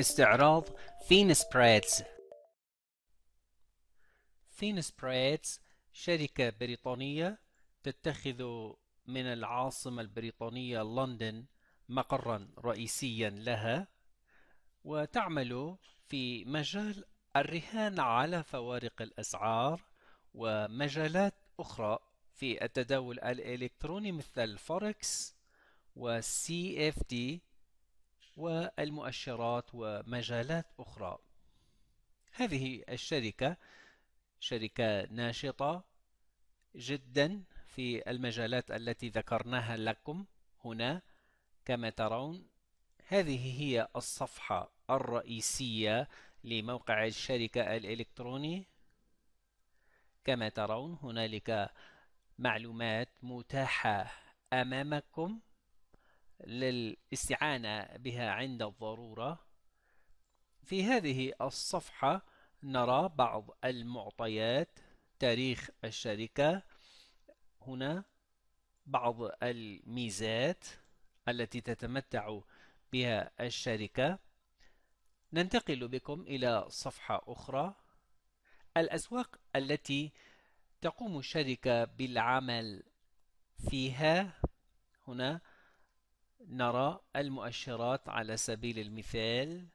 استعراض thin spreads thin spreads شركة بريطانية تتخذ من العاصمة البريطانية لندن مقرا رئيسيا لها وتعمل في مجال الرهان على فوارق الأسعار ومجالات أخرى في التداول الإلكتروني مثل الفوركس والسي اف دي والمؤشرات ومجالات أخرى هذه الشركة شركة ناشطة جدا في المجالات التي ذكرناها لكم هنا كما ترون هذه هي الصفحة الرئيسية لموقع الشركة الإلكتروني كما ترون هنالك معلومات متاحة أمامكم للاستعانة بها عند الضرورة في هذه الصفحة نرى بعض المعطيات تاريخ الشركة هنا بعض الميزات التي تتمتع بها الشركة ننتقل بكم إلى صفحة أخرى الأسواق التي تقوم الشركة بالعمل فيها هنا نرى المؤشرات على سبيل المثال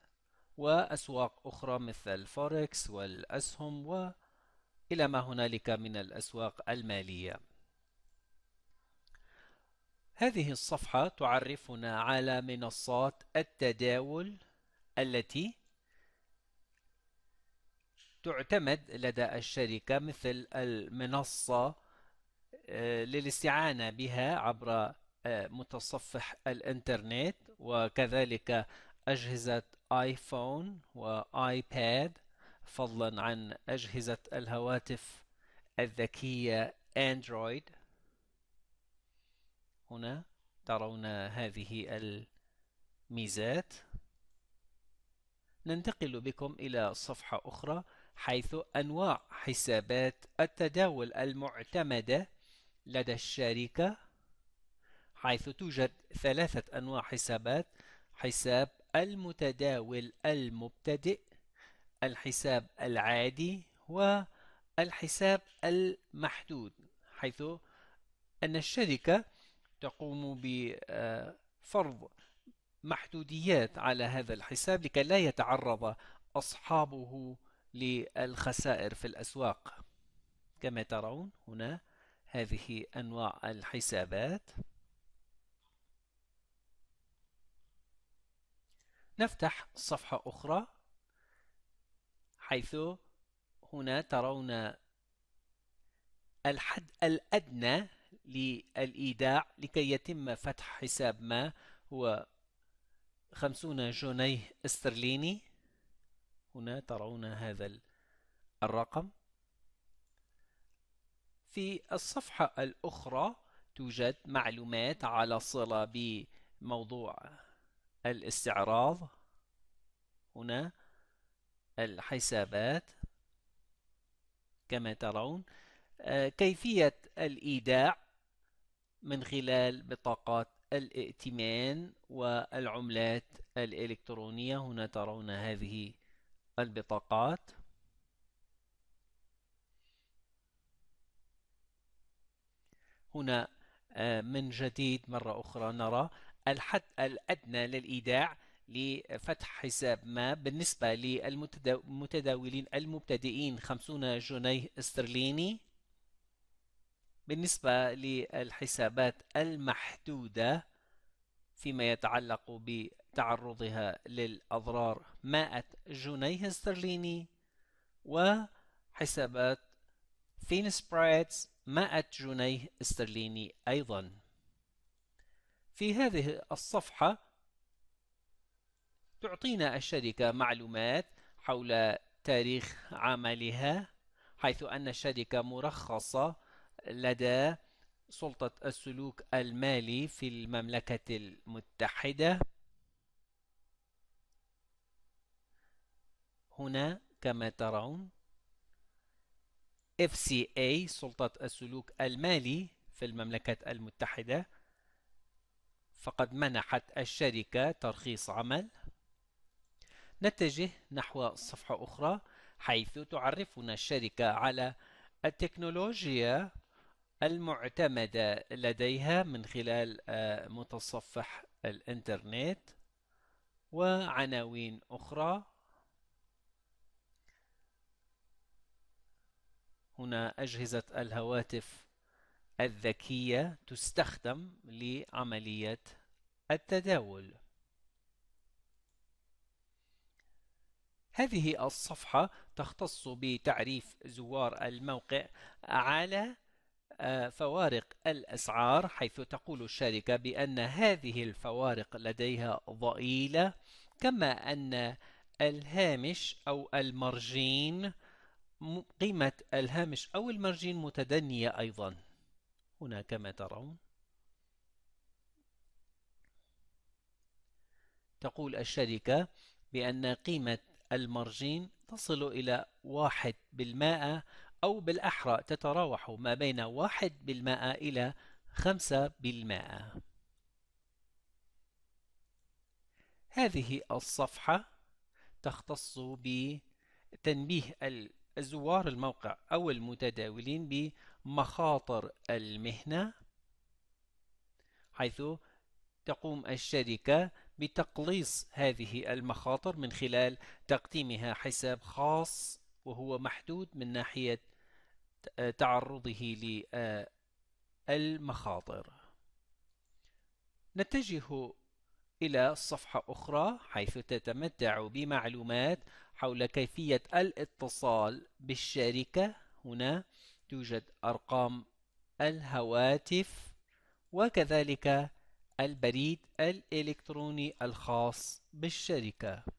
وأسواق أخرى مثل الفوركس والأسهم وإلى ما هنالك من الأسواق المالية هذه الصفحة تعرفنا على منصات التداول التي تعتمد لدى الشركة مثل المنصة آه، للاستعانة بها عبر آه، متصفح الإنترنت وكذلك أجهزة آيفون وآيباد فضلا عن أجهزة الهواتف الذكية أندرويد هنا ترون هذه الميزات ننتقل بكم إلى صفحة أخرى حيث أنواع حسابات التداول المعتمدة لدى الشركة حيث توجد ثلاثة أنواع حسابات حساب المتداول المبتدئ الحساب العادي والحساب المحدود حيث أن الشركة تقوم بفرض آه، محدوديات على هذا الحساب لكي لا يتعرض أصحابه للخسائر في الأسواق كما ترون هنا هذه أنواع الحسابات نفتح صفحة أخرى حيث هنا ترون الحد الأدنى للإيداع لكي يتم فتح حساب ما هو 50 جنيه استرليني هنا ترون هذا الرقم في الصفحة الأخرى توجد معلومات على صلة بموضوع الاستعراض هنا الحسابات كما ترون آه، كيفية الإيداع من خلال بطاقات الائتمان والعملات الإلكترونية هنا ترون هذه البطاقات هنا آه، من جديد مرة أخرى نرى الحد الأدنى للإيداع لفتح حساب ما بالنسبة للمتداولين المبتدئين 50 جنيه استرليني بالنسبة للحسابات المحدودة فيما يتعلق ب تعرضها للأضرار مائة جنيه استرليني وحسابات فين سبرايتس مائة جنيه استرليني أيضا في هذه الصفحة تعطينا الشركة معلومات حول تاريخ عملها حيث أن الشركة مرخصة لدى سلطة السلوك المالي في المملكة المتحدة هنا كما ترون FCA سلطة السلوك المالي في المملكة المتحدة فقد منحت الشركة ترخيص عمل نتجه نحو صفحة أخرى حيث تعرفنا الشركة على التكنولوجيا المعتمدة لديها من خلال آه، متصفح الإنترنت وعناوين أخرى هنا أجهزة الهواتف الذكية تستخدم لعملية التداول هذه الصفحة تختص بتعريف زوار الموقع على آه، فوارق الأسعار حيث تقول الشركة بأن هذه الفوارق لديها ضئيلة كما أن الهامش أو المرجين قيمة الهامش أو المرجين متدنية أيضا هنا كما ترون تقول الشركة بأن قيمة المرجين تصل إلى واحد بالمائة أو بالأحرى تتراوح ما بين واحد بالمائة إلى خمسة بالمائة هذه الصفحة تختص بتنبيه زوار الموقع أو المتداولين بمخاطر المهنة حيث تقوم الشركة بتقليص هذه المخاطر من خلال تقديمها حساب خاص وهو محدود من ناحية تعرضه للمخاطر نتجه إلى صفحة أخرى حيث تتمتع بمعلومات حول كيفية الاتصال بالشركة هنا توجد أرقام الهواتف وكذلك البريد الإلكتروني الخاص بالشركة